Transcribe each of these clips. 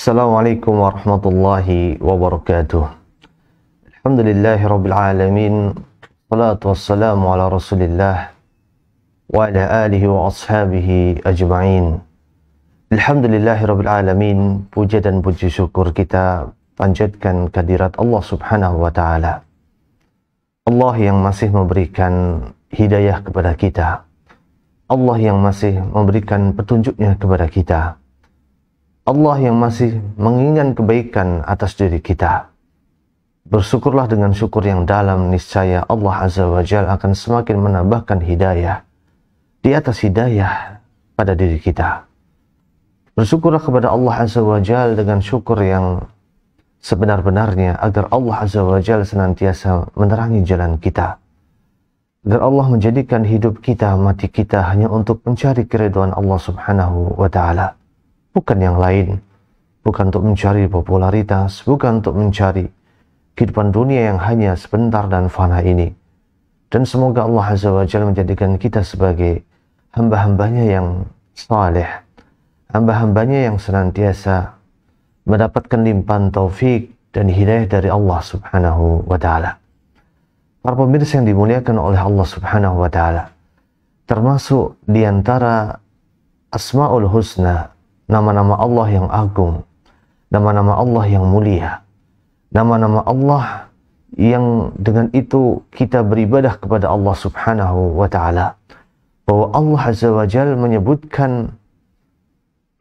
Assalamualaikum warahmatullahi wabarakatuh Alhamdulillahi rabbil alamin Salatu wassalamu ala rasulillah Wa ala alihi wa ashabihi ajma'in Alhamdulillahi rabbil alamin Puja dan puji syukur kita Panjatkan kadirat Allah subhanahu wa ta'ala Allah yang masih memberikan hidayah kepada kita Allah yang masih memberikan petunjuknya kepada kita Allah yang masih menginginkan kebaikan atas diri kita. Bersyukurlah dengan syukur yang dalam, niscaya Allah Azza wa Jal akan semakin menambahkan hidayah di atas hidayah pada diri kita. Bersyukurlah kepada Allah Azza wa Jal dengan syukur yang sebenar-benarnya agar Allah Azza wa Jal senantiasa menerangi jalan kita. Agar Allah menjadikan hidup kita, mati kita hanya untuk mencari keriduan Allah Subhanahu wa Ta'ala bukan yang lain. Bukan untuk mencari popularitas, bukan untuk mencari kehidupan dunia yang hanya sebentar dan fana ini. Dan semoga Allah Azza wa Jalla menjadikan kita sebagai hamba-hambanya yang saleh, hamba-hambanya yang senantiasa mendapatkan limpahan taufik dan hidayah dari Allah Subhanahu wa taala. Para pemirsa yang dimuliakan oleh Allah Subhanahu wa taala, termasuk di antara Asmaul Husna nama-nama Allah yang agung, nama-nama Allah yang mulia, nama-nama Allah yang dengan itu kita beribadah kepada Allah Subhanahu wa taala. Bahwa Allah Azza wa Jal menyebutkan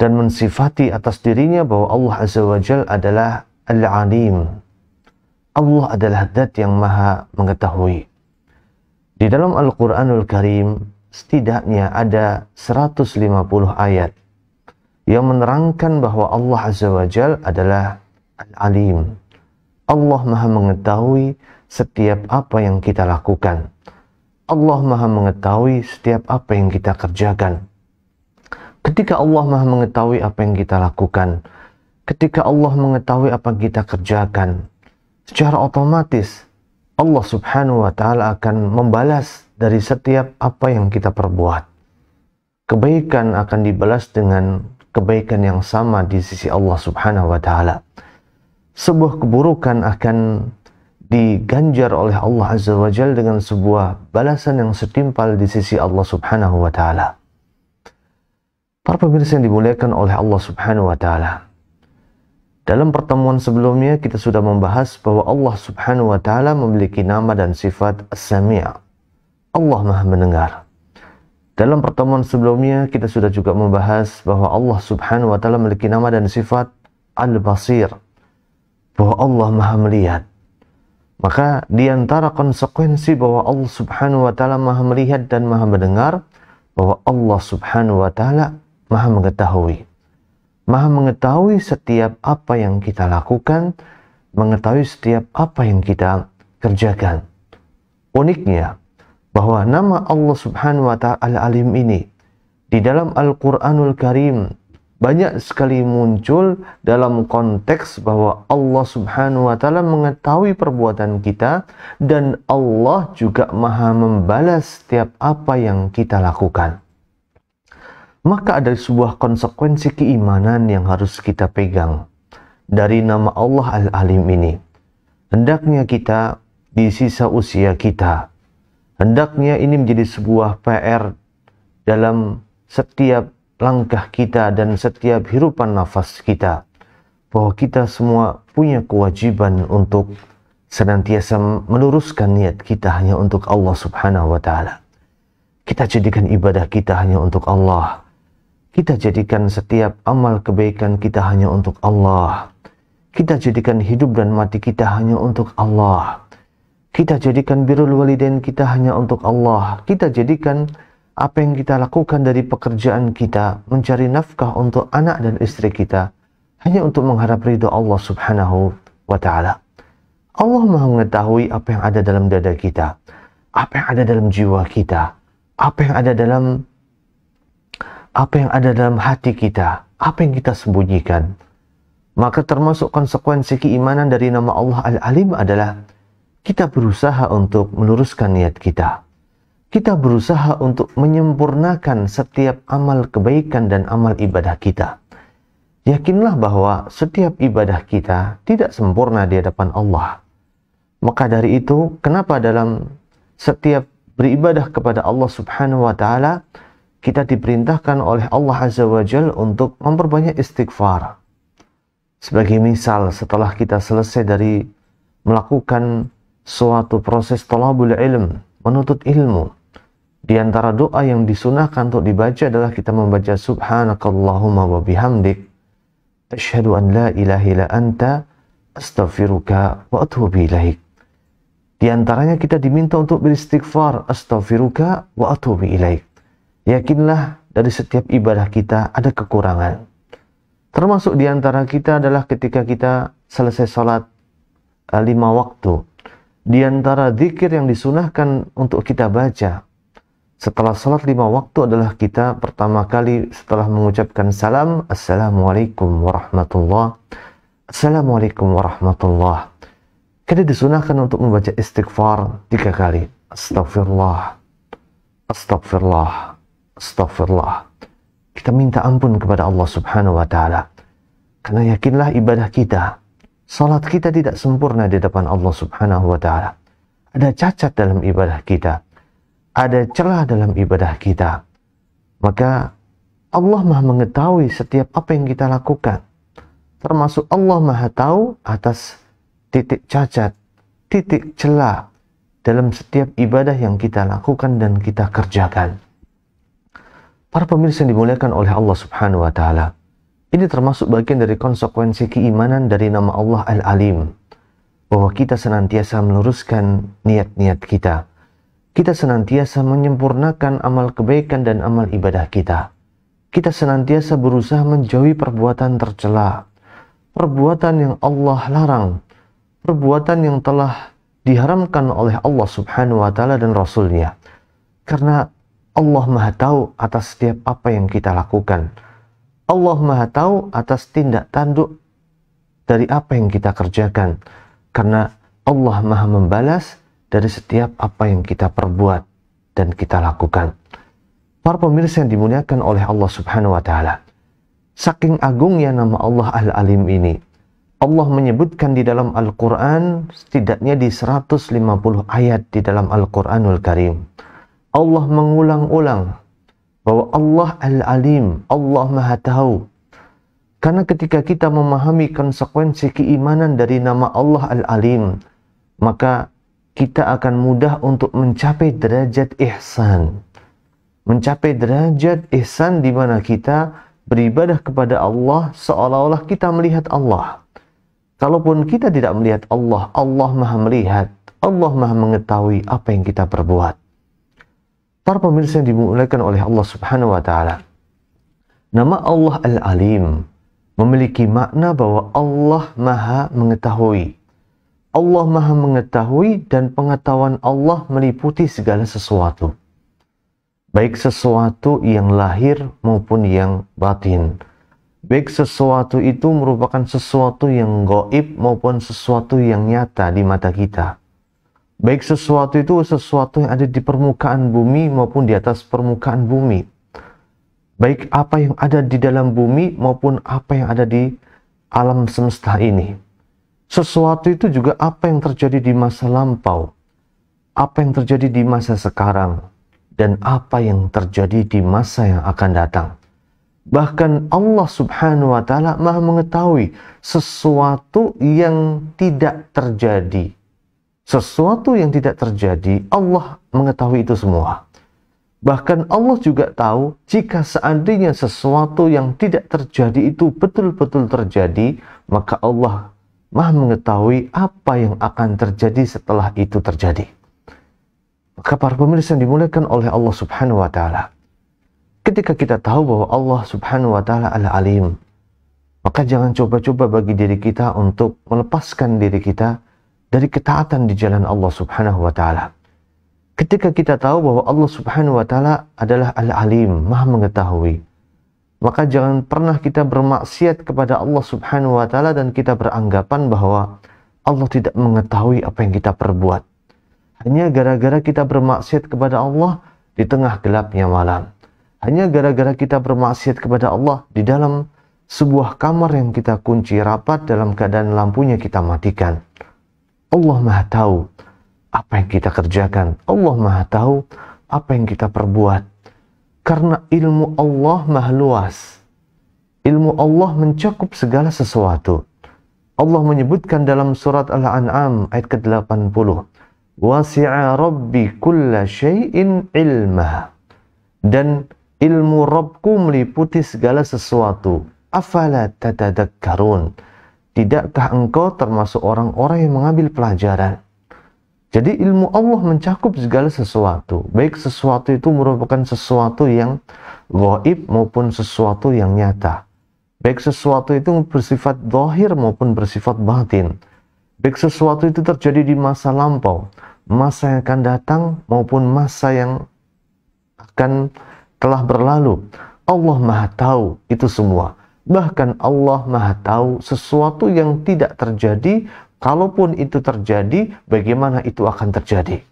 dan mensifati atas dirinya bahwa Allah Azza wa Jal adalah Al-Alim. Allah adalah Dat yang maha mengetahui. Di dalam Al-Quranul Karim setidaknya ada 150 ayat yang menerangkan bahwa Allah Azza wa Jal adalah Al-Alim. Allah Maha mengetahui setiap apa yang kita lakukan. Allah Maha mengetahui setiap apa yang kita kerjakan. Ketika Allah Maha mengetahui apa yang kita lakukan, ketika Allah mengetahui apa yang kita kerjakan, secara otomatis Allah Subhanahu wa taala akan membalas dari setiap apa yang kita perbuat. Kebaikan akan dibalas dengan kebaikan yang sama di sisi Allah Subhanahu wa taala. Sebuah keburukan akan diganjar oleh Allah Azza wa Jalla dengan sebuah balasan yang setimpal di sisi Allah Subhanahu wa taala. Para pemirsa yang dimuliakan oleh Allah Subhanahu wa taala. Dalam pertemuan sebelumnya kita sudah membahas bahwa Allah Subhanahu wa taala memiliki nama dan sifat As-Sami'. Allah Maha Mendengar. Dalam pertemuan sebelumnya kita sudah juga membahas bahwa Allah Subhanahu wa taala memiliki nama dan sifat Al-Basir. Bahwa Allah Maha melihat. Maka di antara konsekuensi bahwa Allah Subhanahu wa taala Maha melihat dan Maha mendengar, bahwa Allah Subhanahu wa taala Maha mengetahui. Maha mengetahui setiap apa yang kita lakukan, mengetahui setiap apa yang kita kerjakan. Uniknya, bahwa nama Allah Subhanahu wa taala Al-Alim ini di dalam Al-Qur'anul Karim banyak sekali muncul dalam konteks bahwa Allah Subhanahu wa taala mengetahui perbuatan kita dan Allah juga Maha membalas setiap apa yang kita lakukan. Maka ada sebuah konsekuensi keimanan yang harus kita pegang dari nama Allah Al-Alim ini. Hendaknya kita di sisa usia kita Hendaknya ini menjadi sebuah PR dalam setiap langkah kita dan setiap hirupan nafas kita. Bahwa kita semua punya kewajiban untuk senantiasa meluruskan niat kita hanya untuk Allah subhanahu wa ta'ala. Kita jadikan ibadah kita hanya untuk Allah. Kita jadikan setiap amal kebaikan kita hanya untuk Allah. Kita jadikan hidup dan mati kita hanya untuk Allah kita jadikan birrul walidain kita hanya untuk Allah. Kita jadikan apa yang kita lakukan dari pekerjaan kita, mencari nafkah untuk anak dan istri kita, hanya untuk mengharap ridho Allah subhanahu wa ta'ala. Allah maha mengetahui apa yang ada dalam dada kita, apa yang ada dalam jiwa kita, apa yang ada dalam apa yang ada dalam hati kita, apa yang kita sembunyikan. Maka termasuk konsekuensi keimanan dari nama Allah Al-Alim adalah kita berusaha untuk meluruskan niat kita. Kita berusaha untuk menyempurnakan setiap amal kebaikan dan amal ibadah kita. Yakinlah bahwa setiap ibadah kita tidak sempurna di hadapan Allah. Maka dari itu, kenapa dalam setiap beribadah kepada Allah Subhanahu wa taala kita diperintahkan oleh Allah Azza wa Jal untuk memperbanyak istighfar. Sebagai misal, setelah kita selesai dari melakukan suatu proses tolabul ilm, menuntut ilmu. Di antara doa yang disunahkan untuk dibaca adalah kita membaca subhanakallahumma wa bihamdik asyhadu an la ilaha illa anta astaghfiruka wa atubu ilaik. Di antaranya kita diminta untuk beristighfar astaghfiruka wa atubu ilaik. Yakinlah dari setiap ibadah kita ada kekurangan. Termasuk di antara kita adalah ketika kita selesai sholat eh, lima waktu, di antara zikir yang disunahkan untuk kita baca setelah salat lima waktu adalah kita pertama kali setelah mengucapkan salam assalamualaikum warahmatullah assalamualaikum warahmatullah kita disunahkan untuk membaca istighfar tiga kali astagfirullah astagfirullah astagfirullah kita minta ampun kepada Allah subhanahu wa ta'ala karena yakinlah ibadah kita salat kita tidak sempurna di depan Allah Subhanahu wa taala. Ada cacat dalam ibadah kita. Ada celah dalam ibadah kita. Maka Allah Maha mengetahui setiap apa yang kita lakukan. Termasuk Allah Maha tahu atas titik cacat, titik celah dalam setiap ibadah yang kita lakukan dan kita kerjakan. Para pemirsa yang dimuliakan oleh Allah Subhanahu wa taala, ini termasuk bagian dari konsekuensi keimanan dari nama Allah Al-Alim, bahwa kita senantiasa meluruskan niat-niat kita. Kita senantiasa menyempurnakan amal kebaikan dan amal ibadah kita. Kita senantiasa berusaha menjauhi perbuatan tercela, perbuatan yang Allah larang, perbuatan yang telah diharamkan oleh Allah Subhanahu wa taala dan rasulnya. Karena Allah Maha tahu atas setiap apa yang kita lakukan. Allah Maha Tahu atas tindak tanduk dari apa yang kita kerjakan, karena Allah Maha Membalas dari setiap apa yang kita perbuat dan kita lakukan. Para pemirsa yang dimuliakan oleh Allah Subhanahu wa Ta'ala, saking agungnya nama Allah Al-Alim ini, Allah menyebutkan di dalam Al-Quran setidaknya di 150 ayat di dalam Al-Quranul Karim. Allah mengulang-ulang bahwa Allah Al-Alim, Allah Maha Tahu. Karena ketika kita memahami konsekuensi keimanan dari nama Allah Al-Alim, maka kita akan mudah untuk mencapai derajat ihsan. Mencapai derajat ihsan di mana kita beribadah kepada Allah seolah-olah kita melihat Allah. Kalaupun kita tidak melihat Allah, Allah Maha melihat, Allah Maha mengetahui apa yang kita perbuat. Para pemirsa yang dimuliakan oleh Allah Subhanahu wa taala. Nama Allah Al-Alim memiliki makna bahwa Allah Maha mengetahui. Allah Maha mengetahui dan pengetahuan Allah meliputi segala sesuatu. Baik sesuatu yang lahir maupun yang batin. Baik sesuatu itu merupakan sesuatu yang goib maupun sesuatu yang nyata di mata kita. Baik sesuatu itu sesuatu yang ada di permukaan bumi maupun di atas permukaan bumi. Baik apa yang ada di dalam bumi maupun apa yang ada di alam semesta ini. Sesuatu itu juga apa yang terjadi di masa lampau, apa yang terjadi di masa sekarang, dan apa yang terjadi di masa yang akan datang. Bahkan Allah Subhanahu wa Ta'ala Maha Mengetahui sesuatu yang tidak terjadi sesuatu yang tidak terjadi, Allah mengetahui itu semua. Bahkan Allah juga tahu jika seandainya sesuatu yang tidak terjadi itu betul-betul terjadi, maka Allah maha mengetahui apa yang akan terjadi setelah itu terjadi. Maka para pemirsa yang dimuliakan oleh Allah subhanahu wa ta'ala. Ketika kita tahu bahwa Allah subhanahu wa ta'ala al-alim, maka jangan coba-coba bagi diri kita untuk melepaskan diri kita dari ketaatan di jalan Allah Subhanahu wa taala. Ketika kita tahu bahwa Allah Subhanahu wa taala adalah Al-Alim, Maha mengetahui, maka jangan pernah kita bermaksiat kepada Allah Subhanahu wa taala dan kita beranggapan bahwa Allah tidak mengetahui apa yang kita perbuat. Hanya gara-gara kita bermaksiat kepada Allah di tengah gelapnya malam. Hanya gara-gara kita bermaksiat kepada Allah di dalam sebuah kamar yang kita kunci rapat dalam keadaan lampunya kita matikan. Allah Maha Tahu apa yang kita kerjakan. Allah Maha Tahu apa yang kita perbuat. Karena ilmu Allah maha luas. Ilmu Allah mencakup segala sesuatu. Allah menyebutkan dalam surat Al-An'am ayat ke-80. Wasi'a Rabbi kulla syai'in ilma Dan ilmu Rabbku meliputi segala sesuatu. Afala tatadakkarun. Tidakkah engkau termasuk orang-orang yang mengambil pelajaran? Jadi ilmu Allah mencakup segala sesuatu. Baik sesuatu itu merupakan sesuatu yang goib maupun sesuatu yang nyata. Baik sesuatu itu bersifat dohir maupun bersifat batin. Baik sesuatu itu terjadi di masa lampau, masa yang akan datang maupun masa yang akan telah berlalu. Allah Maha tahu itu semua. Bahkan Allah Maha Tahu sesuatu yang tidak terjadi, kalaupun itu terjadi, bagaimana itu akan terjadi.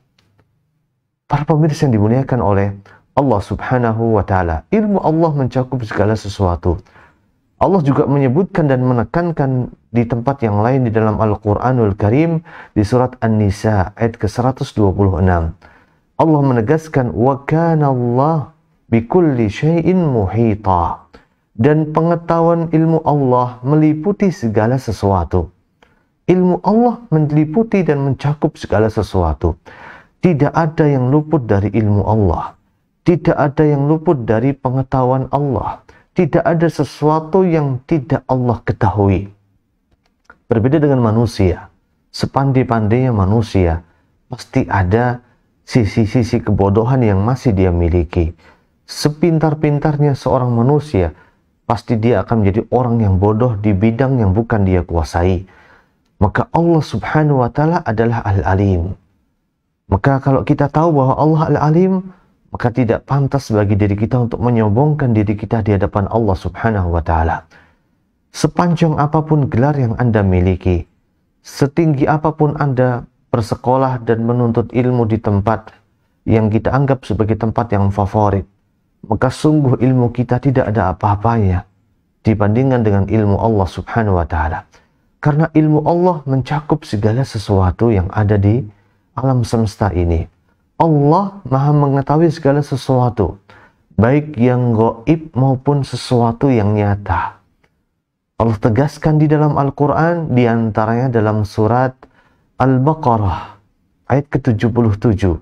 Para pemirsa yang dimuliakan oleh Allah Subhanahu wa taala, ilmu Allah mencakup segala sesuatu. Allah juga menyebutkan dan menekankan di tempat yang lain di dalam Al-Qur'anul Karim di surat An-Nisa ayat ke-126. Allah menegaskan wa kana Allah bikulli syai'in muhita dan pengetahuan ilmu Allah meliputi segala sesuatu. Ilmu Allah meliputi dan mencakup segala sesuatu. Tidak ada yang luput dari ilmu Allah. Tidak ada yang luput dari pengetahuan Allah. Tidak ada sesuatu yang tidak Allah ketahui. Berbeda dengan manusia. Sepandai-pandainya manusia, pasti ada sisi-sisi kebodohan yang masih dia miliki. Sepintar-pintarnya seorang manusia, pasti dia akan menjadi orang yang bodoh di bidang yang bukan dia kuasai. Maka Allah Subhanahu wa taala adalah Al-Alim. Maka kalau kita tahu bahwa Allah Al-Alim, maka tidak pantas bagi diri kita untuk menyombongkan diri kita di hadapan Allah Subhanahu wa taala. Sepanjang apapun gelar yang Anda miliki, setinggi apapun Anda bersekolah dan menuntut ilmu di tempat yang kita anggap sebagai tempat yang favorit, maka sungguh ilmu kita tidak ada apa-apanya dibandingkan dengan ilmu Allah Subhanahu wa taala. Karena ilmu Allah mencakup segala sesuatu yang ada di alam semesta ini. Allah Maha mengetahui segala sesuatu, baik yang goib maupun sesuatu yang nyata. Allah tegaskan di dalam Al-Quran, diantaranya dalam surat Al-Baqarah, ayat ke-77.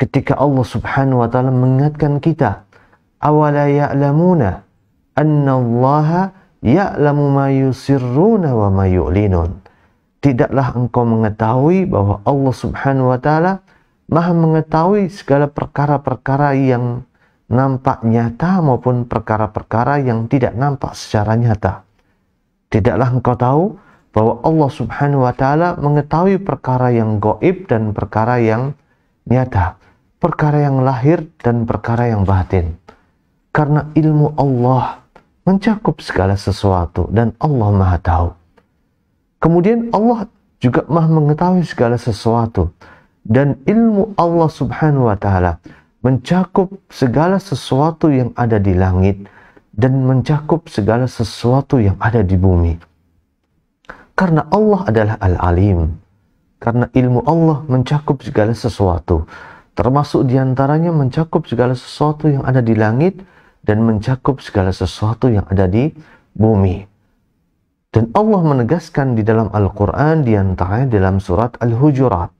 Ketika Allah subhanahu wa ta'ala mengingatkan kita awala ya'lamuna allaha ya'lamu ma yusirruna wa ma yu'linun. Tidaklah engkau mengetahui bahwa Allah Subhanahu wa taala Maha mengetahui segala perkara-perkara yang nampak nyata maupun perkara-perkara yang tidak nampak secara nyata. Tidaklah engkau tahu bahwa Allah Subhanahu wa taala mengetahui perkara yang goib dan perkara yang nyata, perkara yang lahir dan perkara yang batin karena ilmu Allah mencakup segala sesuatu dan Allah Maha Tahu. Kemudian Allah juga Maha mengetahui segala sesuatu dan ilmu Allah Subhanahu wa taala mencakup segala sesuatu yang ada di langit dan mencakup segala sesuatu yang ada di bumi. Karena Allah adalah Al-Alim. Karena ilmu Allah mencakup segala sesuatu, termasuk diantaranya mencakup segala sesuatu yang ada di langit dan mencakup segala sesuatu yang ada di bumi. Dan Allah menegaskan di dalam Al-Quran di antaranya dalam surat Al-Hujurat.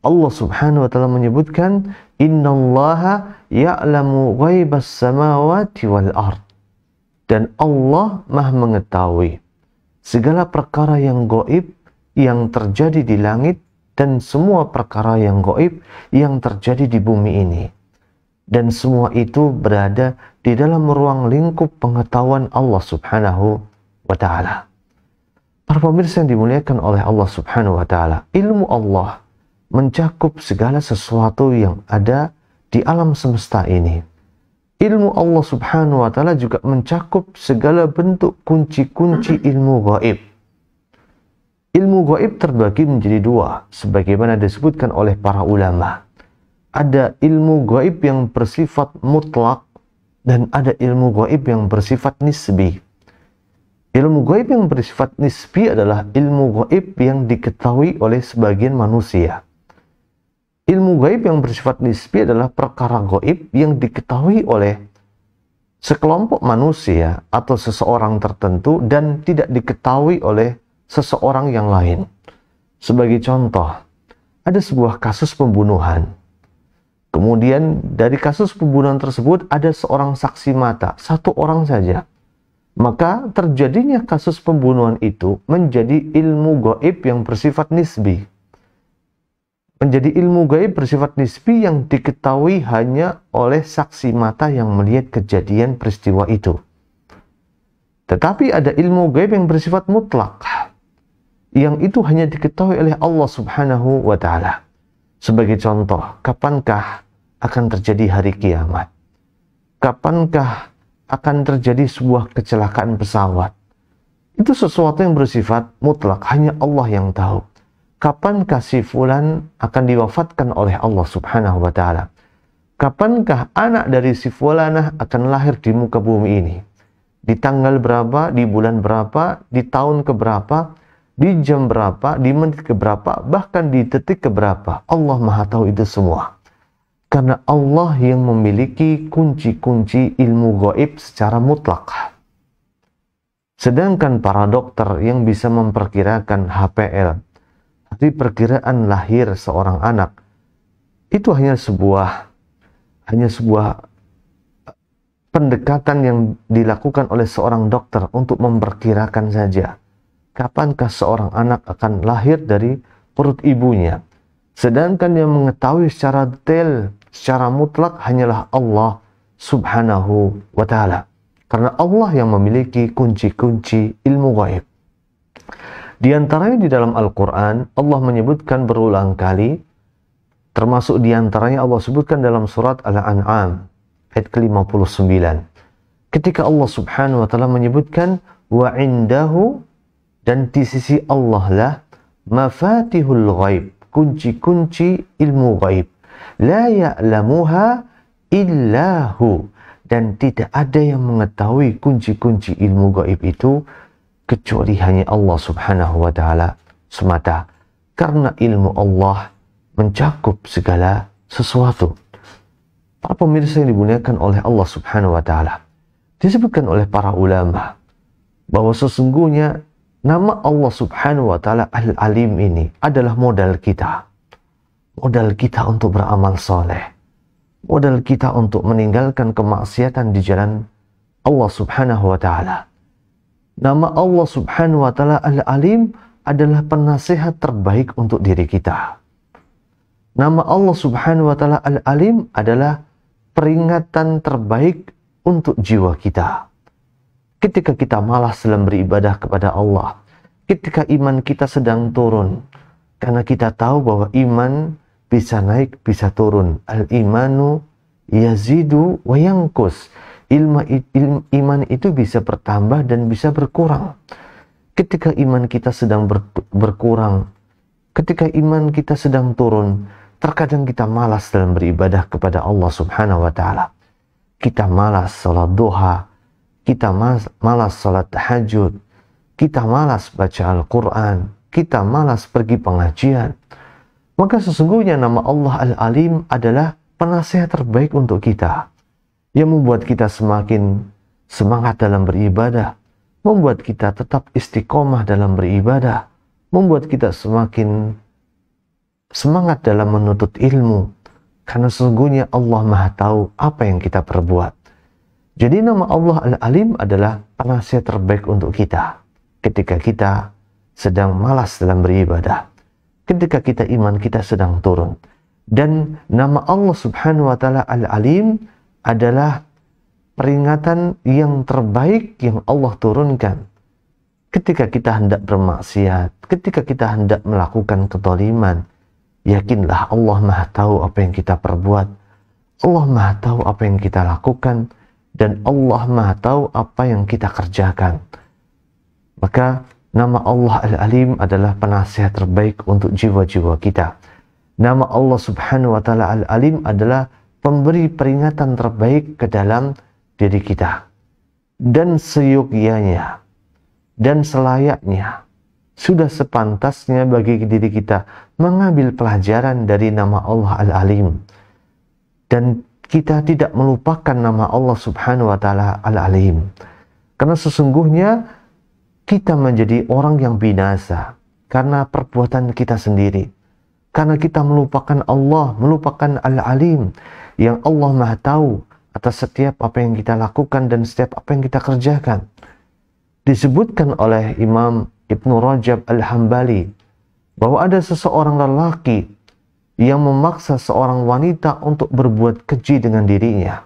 Allah subhanahu wa ta'ala menyebutkan, Inna allaha ya'lamu ghaibas samawati wal ard. Dan Allah maha mengetahui segala perkara yang goib yang terjadi di langit dan semua perkara yang goib yang terjadi di bumi ini dan semua itu berada di dalam ruang lingkup pengetahuan Allah Subhanahu wa taala. Para pemirsa yang dimuliakan oleh Allah Subhanahu wa taala, ilmu Allah mencakup segala sesuatu yang ada di alam semesta ini. Ilmu Allah Subhanahu wa taala juga mencakup segala bentuk kunci-kunci ilmu gaib. Ilmu gaib terbagi menjadi dua sebagaimana disebutkan oleh para ulama ada ilmu gaib yang bersifat mutlak dan ada ilmu gaib yang bersifat nisbi. Ilmu gaib yang bersifat nisbi adalah ilmu gaib yang diketahui oleh sebagian manusia. Ilmu gaib yang bersifat nisbi adalah perkara gaib yang diketahui oleh sekelompok manusia atau seseorang tertentu dan tidak diketahui oleh seseorang yang lain. Sebagai contoh, ada sebuah kasus pembunuhan Kemudian dari kasus pembunuhan tersebut ada seorang saksi mata, satu orang saja. Maka terjadinya kasus pembunuhan itu menjadi ilmu gaib yang bersifat nisbi. Menjadi ilmu gaib bersifat nisbi yang diketahui hanya oleh saksi mata yang melihat kejadian peristiwa itu. Tetapi ada ilmu gaib yang bersifat mutlak. Yang itu hanya diketahui oleh Allah subhanahu wa ta'ala. Sebagai contoh, kapankah akan terjadi hari kiamat? Kapankah akan terjadi sebuah kecelakaan pesawat? Itu sesuatu yang bersifat mutlak, hanya Allah yang tahu. Kapan kasih fulan akan diwafatkan oleh Allah Subhanahu wa taala? Kapankah anak dari si fulanah akan lahir di muka bumi ini? Di tanggal berapa, di bulan berapa, di tahun keberapa, di jam berapa, di menit keberapa, bahkan di detik keberapa. Allah Maha Tahu itu semua. Karena Allah yang memiliki kunci-kunci ilmu gaib secara mutlak. Sedangkan para dokter yang bisa memperkirakan HPL, arti perkiraan lahir seorang anak, itu hanya sebuah hanya sebuah eh, pendekatan yang dilakukan oleh seorang dokter untuk memperkirakan saja kapankah seorang anak akan lahir dari perut ibunya. Sedangkan yang mengetahui secara detail, secara mutlak hanyalah Allah subhanahu wa ta'ala. Karena Allah yang memiliki kunci-kunci ilmu gaib. Di antaranya di dalam Al-Quran, Allah menyebutkan berulang kali, termasuk di antaranya Allah sebutkan dalam surat Al-An'am, ayat ke-59. Ketika Allah subhanahu wa ta'ala menyebutkan, وَعِنْدَهُ dan di sisi Allah lah mafatihul ghaib, kunci-kunci ilmu ghaib. La ya'lamuha illahu dan tidak ada yang mengetahui kunci-kunci ilmu gaib itu kecuali hanya Allah Subhanahu wa taala semata karena ilmu Allah mencakup segala sesuatu. Para pemirsa yang dimuliakan oleh Allah Subhanahu wa taala disebutkan oleh para ulama bahwa sesungguhnya Nama Allah Subhanahu wa taala Al-Alim ini adalah modal kita. Modal kita untuk beramal soleh. Modal kita untuk meninggalkan kemaksiatan di jalan Allah Subhanahu wa taala. Nama Allah Subhanahu wa taala Al-Alim adalah penasehat terbaik untuk diri kita. Nama Allah Subhanahu wa taala Al-Alim adalah peringatan terbaik untuk jiwa kita ketika kita malas dalam beribadah kepada Allah, ketika iman kita sedang turun, karena kita tahu bahwa iman bisa naik, bisa turun. Al-imanu yazidu wa yangkus. Ilma, iman itu bisa bertambah dan bisa berkurang. Ketika iman kita sedang ber, berkurang, ketika iman kita sedang turun, terkadang kita malas dalam beribadah kepada Allah Subhanahu wa taala. Kita malas salat duha, kita malas salat tahajud, kita malas baca Al-Quran, kita malas pergi pengajian, maka sesungguhnya nama Allah Al-Alim adalah penasehat terbaik untuk kita yang membuat kita semakin semangat dalam beribadah, membuat kita tetap istiqomah dalam beribadah, membuat kita semakin semangat dalam menuntut ilmu karena sesungguhnya Allah Maha tahu apa yang kita perbuat. Jadi nama Allah Al-Alim adalah penasihat terbaik untuk kita ketika kita sedang malas dalam beribadah. Ketika kita iman kita sedang turun. Dan nama Allah Subhanahu wa taala Al-Alim adalah peringatan yang terbaik yang Allah turunkan ketika kita hendak bermaksiat, ketika kita hendak melakukan ketoliman. Yakinlah Allah Maha tahu apa yang kita perbuat. Allah Maha tahu apa yang kita lakukan dan Allah Maha tahu apa yang kita kerjakan. Maka nama Allah Al-Alim adalah penasihat terbaik untuk jiwa-jiwa kita. Nama Allah Subhanahu wa taala Al-Alim adalah pemberi peringatan terbaik ke dalam diri kita. Dan seyogyanya dan selayaknya sudah sepantasnya bagi diri kita mengambil pelajaran dari nama Allah Al-Alim dan kita tidak melupakan nama Allah Subhanahu wa taala Al-Alim. Karena sesungguhnya kita menjadi orang yang binasa karena perbuatan kita sendiri. Karena kita melupakan Allah, melupakan Al-Alim yang Allah Maha tahu atas setiap apa yang kita lakukan dan setiap apa yang kita kerjakan. Disebutkan oleh Imam Ibnu Rajab Al-Hambali bahwa ada seseorang lelaki yang memaksa seorang wanita untuk berbuat keji dengan dirinya.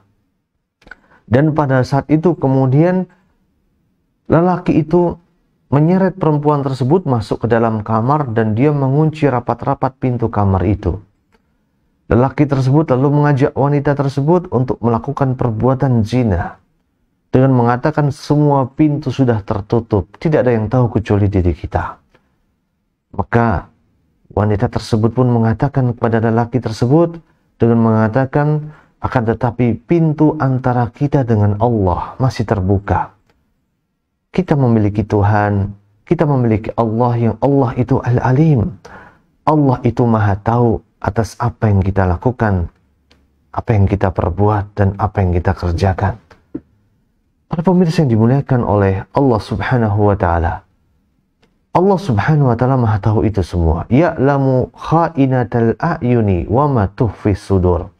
Dan pada saat itu kemudian lelaki itu menyeret perempuan tersebut masuk ke dalam kamar dan dia mengunci rapat-rapat pintu kamar itu. Lelaki tersebut lalu mengajak wanita tersebut untuk melakukan perbuatan zina dengan mengatakan semua pintu sudah tertutup, tidak ada yang tahu kecuali diri kita. Maka Wanita tersebut pun mengatakan kepada lelaki tersebut dengan mengatakan, akan tetapi pintu antara kita dengan Allah masih terbuka. Kita memiliki Tuhan, kita memiliki Allah yang Allah itu Al-Alim. Allah itu Maha Tahu atas apa yang kita lakukan, apa yang kita perbuat, dan apa yang kita kerjakan. Para pemirsa yang dimuliakan oleh Allah Subhanahu wa Ta'ala, Allah Subhanahu wa taala Maha tahu itu semua. Ya'lamu kha'inatal a'yuni wa ma tuhfi sudur.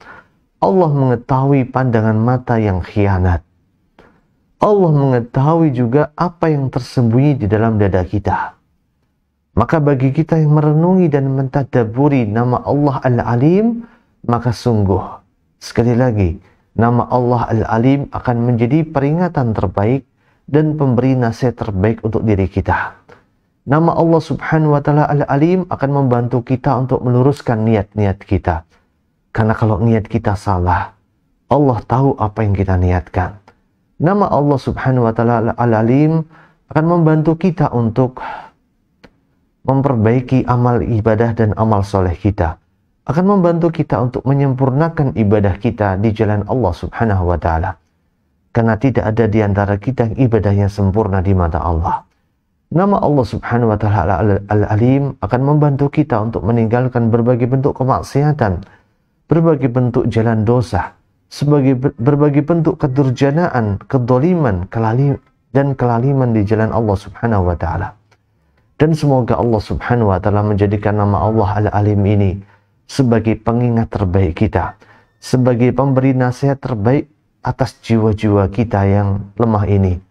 Allah mengetahui pandangan mata yang khianat. Allah mengetahui juga apa yang tersembunyi di dalam dada kita. Maka bagi kita yang merenungi dan mentadaburi nama Allah Al-Alim, maka sungguh, sekali lagi, nama Allah Al-Alim akan menjadi peringatan terbaik dan pemberi nasihat terbaik untuk diri kita. Nama Allah Subhanahu wa taala Al-Alim akan membantu kita untuk meluruskan niat-niat kita. Karena kalau niat kita salah, Allah tahu apa yang kita niatkan. Nama Allah Subhanahu wa taala Al-Alim akan membantu kita untuk memperbaiki amal ibadah dan amal soleh kita. Akan membantu kita untuk menyempurnakan ibadah kita di jalan Allah Subhanahu wa taala. Karena tidak ada di antara kita yang ibadahnya sempurna di mata Allah Nama Allah Subhanahu wa taala Al-Alim akan membantu kita untuk meninggalkan berbagai bentuk kemaksiatan, berbagai bentuk jalan dosa, sebagai berbagai bentuk kedurjanaan, kedoliman, kelalim, dan kelaliman di jalan Allah Subhanahu wa taala. Dan semoga Allah Subhanahu wa taala menjadikan nama Allah Al-Alim ini sebagai pengingat terbaik kita, sebagai pemberi nasihat terbaik atas jiwa-jiwa kita yang lemah ini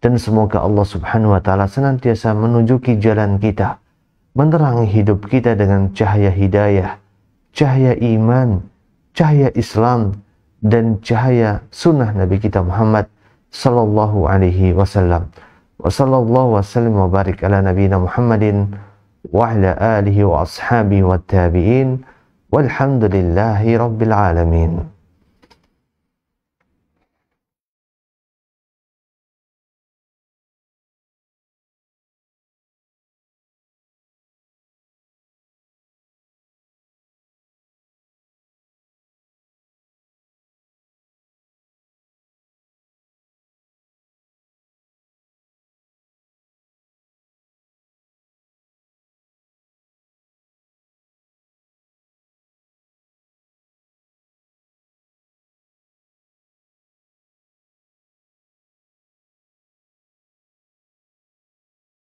dan semoga Allah Subhanahu wa taala senantiasa menunjuki jalan kita, menerangi hidup kita dengan cahaya hidayah, cahaya iman, cahaya Islam dan cahaya sunnah Nabi kita Muhammad sallallahu alaihi wasallam. Wa sallallahu wasallam wa barik ala nabiyina Muhammadin wa ala alihi wa ashabihi wa tabi'in. Walhamdulillahi rabbil alamin.